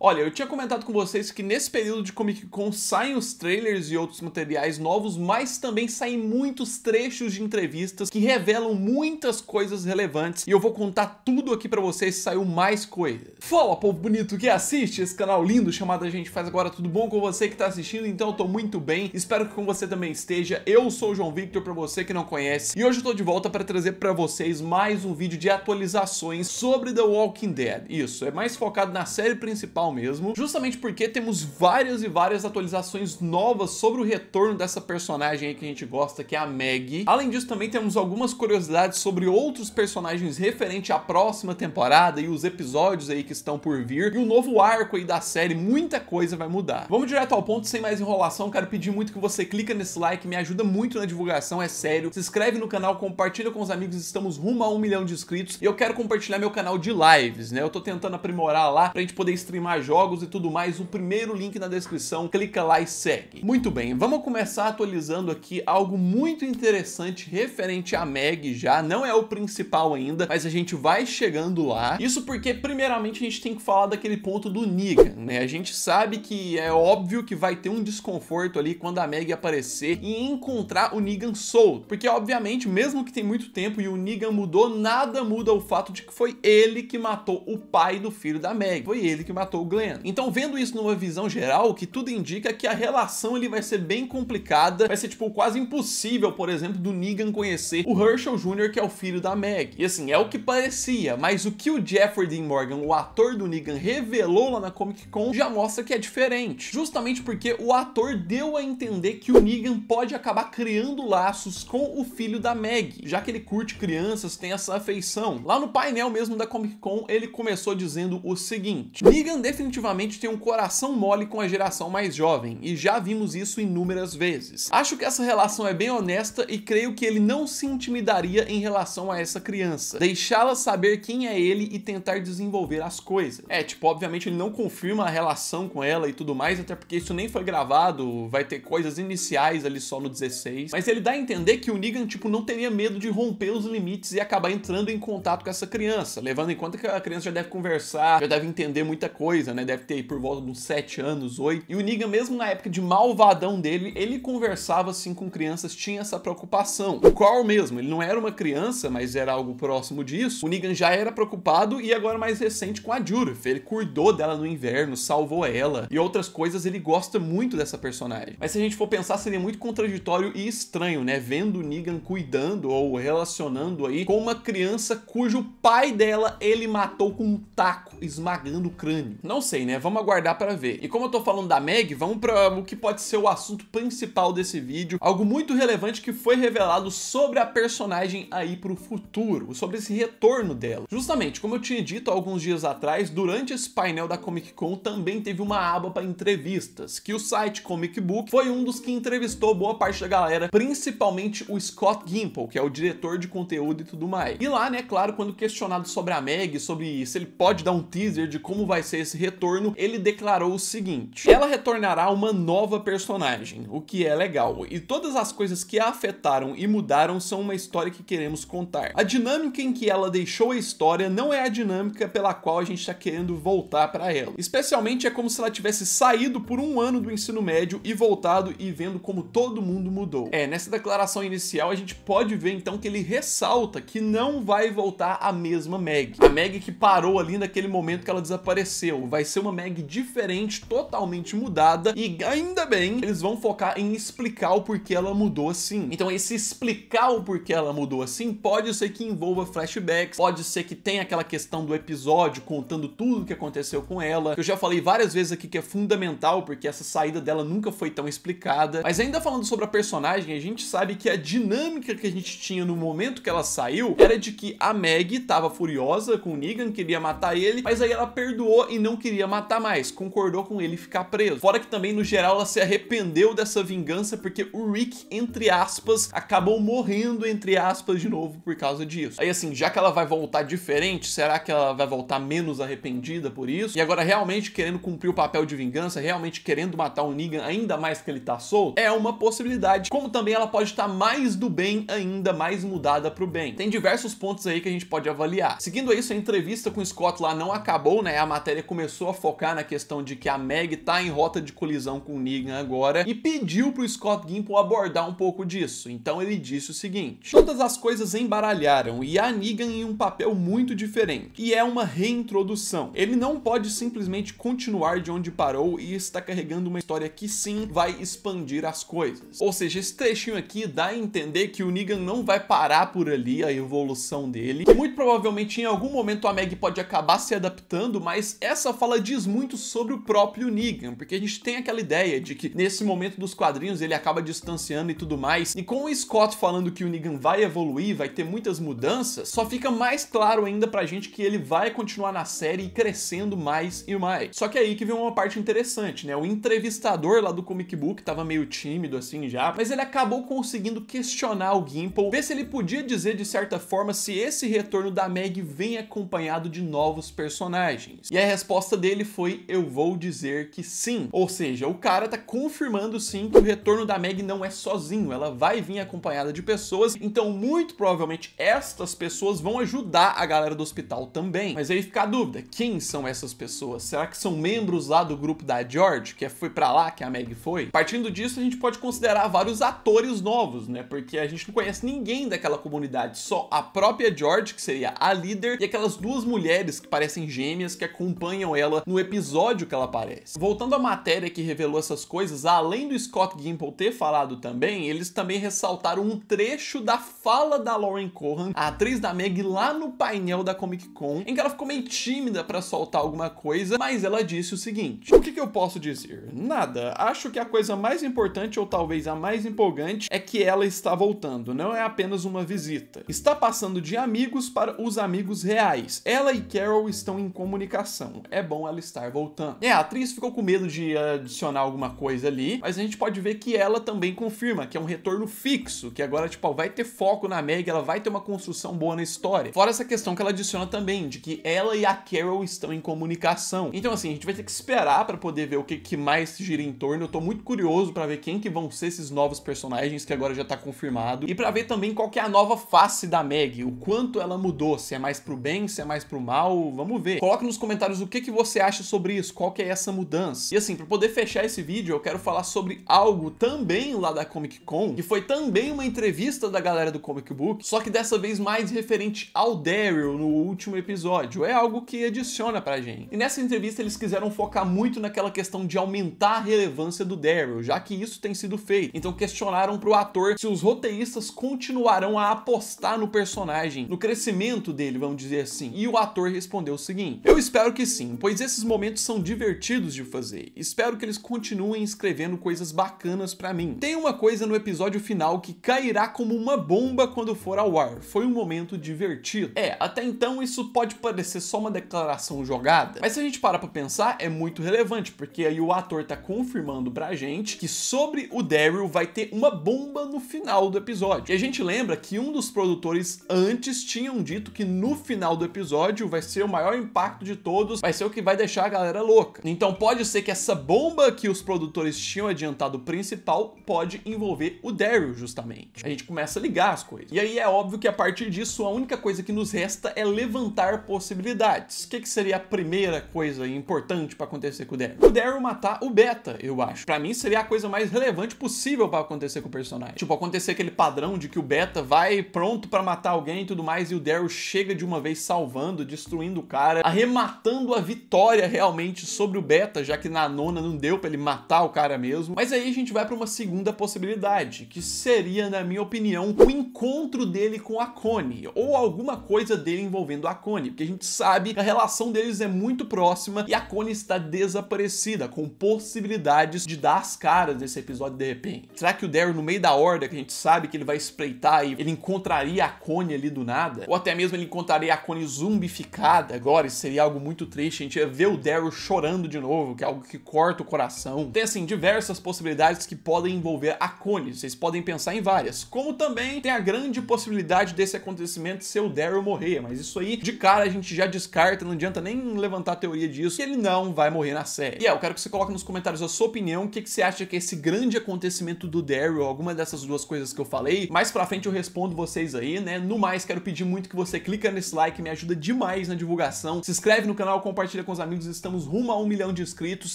Olha, eu tinha comentado com vocês que nesse período de Comic Con saem os trailers e outros materiais novos, mas também saem muitos trechos de entrevistas que revelam muitas coisas relevantes e eu vou contar tudo aqui pra vocês se saiu mais coisa. Fala, povo bonito que assiste esse canal lindo chamado A Gente Faz Agora, tudo bom com você que tá assistindo? Então eu tô muito bem, espero que com você também esteja. Eu sou o João Victor, pra você que não conhece, e hoje eu tô de volta pra trazer pra vocês mais um vídeo de atualizações sobre The Walking Dead. Isso, é mais focado na série principal mesmo, justamente porque temos várias e várias atualizações novas sobre o retorno dessa personagem aí que a gente gosta, que é a Maggie. Além disso, também temos algumas curiosidades sobre outros personagens referente à próxima temporada e os episódios aí que estão por vir, e o novo arco aí da série, muita coisa vai mudar. Vamos direto ao ponto, sem mais enrolação, quero pedir muito que você clica nesse like, me ajuda muito na divulgação, é sério. Se inscreve no canal, compartilha com os amigos, estamos rumo a um milhão de inscritos, e eu quero compartilhar meu canal de lives, né? Eu tô tentando aprimorar lá pra gente poder streamar mais jogos e tudo mais, o primeiro link na descrição, clica lá e segue. Muito bem, vamos começar atualizando aqui algo muito interessante referente à Meg já, não é o principal ainda, mas a gente vai chegando lá. Isso porque, primeiramente, a gente tem que falar daquele ponto do Negan, né? A gente sabe que é óbvio que vai ter um desconforto ali quando a Meg aparecer e encontrar o Negan solto, porque, obviamente, mesmo que tem muito tempo e o Negan mudou, nada muda o fato de que foi ele que matou o pai do filho da Meg, foi ele que matou o Glenn. Então, vendo isso numa visão geral, o que tudo indica é que a relação ele vai ser bem complicada, vai ser tipo quase impossível, por exemplo, do Negan conhecer o Herschel Jr., que é o filho da Meg. E assim, é o que parecia, mas o que o Jeffrey Dean Morgan, o ator do Negan, revelou lá na Comic Con já mostra que é diferente. Justamente porque o ator deu a entender que o Negan pode acabar criando laços com o filho da Meg, já que ele curte crianças, tem essa afeição. Lá no painel mesmo da Comic Con, ele começou dizendo o seguinte: Negan definitivamente tem um coração mole com a geração mais jovem, e já vimos isso inúmeras vezes. Acho que essa relação é bem honesta e creio que ele não se intimidaria em relação a essa criança. Deixá-la saber quem é ele e tentar desenvolver as coisas. É, tipo, obviamente ele não confirma a relação com ela e tudo mais, até porque isso nem foi gravado, vai ter coisas iniciais ali só no 16, mas ele dá a entender que o Negan, tipo, não teria medo de romper os limites e acabar entrando em contato com essa criança, levando em conta que a criança já deve conversar, já deve entender muita coisa, coisa, né? Deve ter por volta de uns 7 anos, 8. E o Negan, mesmo na época de malvadão dele, ele conversava assim com crianças, tinha essa preocupação. O Carl mesmo, ele não era uma criança, mas era algo próximo disso. O Negan já era preocupado e agora mais recente com a Judith. Ele cuidou dela no inverno, salvou ela e outras coisas. Ele gosta muito dessa personagem. Mas se a gente for pensar, seria muito contraditório e estranho, né? Vendo o Negan cuidando ou relacionando aí com uma criança cujo pai dela ele matou com um taco, esmagando o crânio. Não não sei, né? Vamos aguardar para ver. E como eu tô falando da Meg, vamos para o que pode ser o assunto principal desse vídeo, algo muito relevante que foi revelado sobre a personagem aí pro futuro, sobre esse retorno dela. Justamente, como eu tinha dito alguns dias atrás, durante esse painel da Comic Con também teve uma aba para entrevistas, que o site Comic Book foi um dos que entrevistou boa parte da galera, principalmente o Scott Gimple, que é o diretor de conteúdo e tudo mais. E lá, né, claro, quando questionado sobre a Meg, sobre se ele pode dar um teaser de como vai ser esse retorno, ele declarou o seguinte: ela retornará uma nova personagem, o que é legal, e todas as coisas que a afetaram e mudaram são uma história que queremos contar. A dinâmica em que ela deixou a história não é a dinâmica pela qual a gente está querendo voltar para ela. Especialmente é como se ela tivesse saído por um ano do ensino médio e voltado e vendo como todo mundo mudou. É, nessa declaração inicial a gente pode ver então que ele ressalta que não vai voltar a mesma Meg. A Meg que parou ali naquele momento que ela desapareceu, vai ser uma Meg diferente, totalmente mudada, e ainda bem, eles vão focar em explicar o porquê ela mudou assim. Então esse explicar o porquê ela mudou assim pode ser que envolva flashbacks, pode ser que tenha aquela questão do episódio contando tudo o que aconteceu com ela, eu já falei várias vezes aqui que é fundamental, porque essa saída dela nunca foi tão explicada. Mas ainda falando sobre a personagem, a gente sabe que a dinâmica que a gente tinha no momento que ela saiu era de que a Meg estava furiosa com o Negan, queria matar ele, mas aí ela perdoou e não não queria matar mais, concordou com ele ficar preso. Fora que também, no geral, ela se arrependeu dessa vingança porque o Rick, entre aspas, acabou morrendo, entre aspas, de novo por causa disso. Aí assim, já que ela vai voltar diferente, será que ela vai voltar menos arrependida por isso? E agora realmente querendo cumprir o papel de vingança, realmente querendo matar o Negan ainda mais que ele tá solto? É uma possibilidade. Como também ela pode estar tá mais do bem ainda, mais mudada pro bem. Tem diversos pontos aí que a gente pode avaliar. Seguindo isso, a entrevista com o Scott lá não acabou, né? A matéria começou começou a focar na questão de que a Meg tá em rota de colisão com o Negan agora e pediu pro Scott Gimple abordar um pouco disso. Então ele disse o seguinte: Todas as coisas embaralharam e a Negan em um papel muito diferente, e é uma reintrodução. Ele não pode simplesmente continuar de onde parou e está carregando uma história que sim vai expandir as coisas. Ou seja, esse trechinho aqui dá a entender que o Negan não vai parar por ali a evolução dele, que muito provavelmente em algum momento a Meg pode acabar se adaptando, mas essa fala diz muito sobre o próprio Negan, porque a gente tem aquela ideia de que nesse momento dos quadrinhos ele acaba distanciando e tudo mais, e com o Scott falando que o Negan vai evoluir, vai ter muitas mudanças, só fica mais claro ainda pra gente que ele vai continuar na série e crescendo mais e mais. Só que é aí que vem uma parte interessante, né? O entrevistador lá do comic book tava meio tímido assim já, mas ele acabou conseguindo questionar o Gimple, ver se ele podia dizer de certa forma se esse retorno da Meg vem acompanhado de novos personagens. E a resposta resposta dele foi eu vou dizer que sim. Ou seja, o cara tá confirmando sim que o retorno da Meg não é sozinho, ela vai vir acompanhada de pessoas, então muito provavelmente estas pessoas vão ajudar a galera do hospital também. Mas aí fica a dúvida, quem são essas pessoas? Será que são membros lá do grupo da George, que é, foi para lá que a Meg foi? Partindo disso, a gente pode considerar vários atores novos, né? Porque a gente não conhece ninguém daquela comunidade, só a própria George, que seria a líder, e aquelas duas mulheres que parecem gêmeas que acompanham ela no episódio que ela aparece. Voltando à matéria que revelou essas coisas, além do Scott Gimple ter falado também, eles também ressaltaram um trecho da fala da Lauren Cohan, a atriz da Meg, lá no painel da Comic Con, em que ela ficou meio tímida para soltar alguma coisa, mas ela disse o seguinte: O que, que eu posso dizer? Nada. Acho que a coisa mais importante, ou talvez a mais empolgante, é que ela está voltando, não é apenas uma visita. Está passando de amigos para os amigos reais. Ela e Carol estão em comunicação. É bom ela estar voltando. É, a atriz ficou com medo de adicionar alguma coisa ali, mas a gente pode ver que ela também confirma que é um retorno fixo, que agora, tipo, ó, vai ter foco na Meg, ela vai ter uma construção boa na história. Fora essa questão que ela adiciona também, de que ela e a Carol estão em comunicação. Então, assim, a gente vai ter que esperar para poder ver o que, que mais gira em torno. Eu tô muito curioso para ver quem que vão ser esses novos personagens que agora já tá confirmado. E para ver também qual que é a nova face da Meg, o quanto ela mudou, se é mais pro bem, se é mais pro mal, vamos ver. Coloca nos comentários o que, que você acha sobre isso? Qual que é essa mudança? E assim, para poder fechar esse vídeo, eu quero falar sobre algo também lá da Comic Con, que foi também uma entrevista da galera do Comic Book, só que dessa vez mais referente ao Daryl no último episódio. É algo que adiciona pra gente. E nessa entrevista eles quiseram focar muito naquela questão de aumentar a relevância do Daryl, já que isso tem sido feito. Então questionaram pro ator se os roteiristas continuarão a apostar no personagem, no crescimento dele, vamos dizer assim. E o ator respondeu o seguinte: Eu espero que sim, pois esses momentos são divertidos de fazer. Espero que eles continuem escrevendo coisas bacanas para mim. Tem uma coisa no episódio final que cairá como uma bomba quando for ao ar. Foi um momento divertido. É, até então isso pode parecer só uma declaração jogada, mas se a gente parar pra pensar, é muito relevante, porque aí o ator tá confirmando pra gente que sobre o Daryl vai ter uma bomba no final do episódio. E a gente lembra que um dos produtores antes tinham dito que no final do episódio vai ser o maior impacto de todos, vai ser o que vai deixar a galera louca. Então pode ser que essa bomba que os produtores tinham adiantado principal pode envolver o Daryl, justamente. A gente começa a ligar as coisas. E aí é óbvio que a partir disso, a única coisa que nos resta é levantar possibilidades. O que, que seria a primeira coisa importante para acontecer com o Daryl? O Daryl matar o Beta, eu acho. Para mim seria a coisa mais relevante possível para acontecer com o personagem. Tipo, acontecer aquele padrão de que o Beta vai pronto para matar alguém e tudo mais, e o Daryl chega de uma vez salvando, destruindo o cara, arrematando a vida vitória realmente sobre o Beta, já que na nona não deu para ele matar o cara mesmo. Mas aí a gente vai para uma segunda possibilidade, que seria, na minha opinião, o encontro dele com a Cone ou alguma coisa dele envolvendo a Cone, porque a gente sabe que a relação deles é muito próxima e a Cone está desaparecida, com possibilidades de dar as caras nesse episódio de repente. Será que o Daryl, no meio da horda, que a gente sabe que ele vai espreitar e ele encontraria a Cone ali do nada? Ou até mesmo ele encontraria a Cone zumbificada agora, isso seria algo muito triste gente ia ver o Daryl chorando de novo, que é algo que corta o coração. Tem, assim, diversas possibilidades que podem envolver a Connie, vocês podem pensar em várias. Como também tem a grande possibilidade desse acontecimento ser o Daryl morrer, mas isso aí, de cara, a gente já descarta, não adianta nem levantar a teoria disso, que ele não vai morrer na série. E é, eu quero que você coloque nos comentários a sua opinião, o que, que você acha que é esse grande acontecimento do Daryl, alguma dessas duas coisas que eu falei. Mais pra frente eu respondo vocês aí, né? No mais, quero pedir muito que você clica nesse like, me ajuda demais na divulgação. Se inscreve no canal, compartilha compartilha com os amigos, estamos rumo a um milhão de inscritos.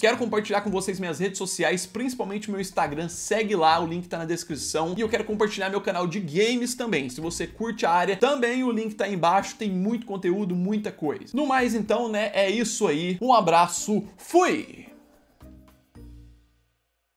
Quero compartilhar com vocês minhas redes sociais, principalmente meu Instagram, segue lá, o link tá na descrição. E eu quero compartilhar meu canal de games também, se você curte a área, também o link tá aí embaixo, tem muito conteúdo, muita coisa. No mais então, né, é isso aí, um abraço, fui!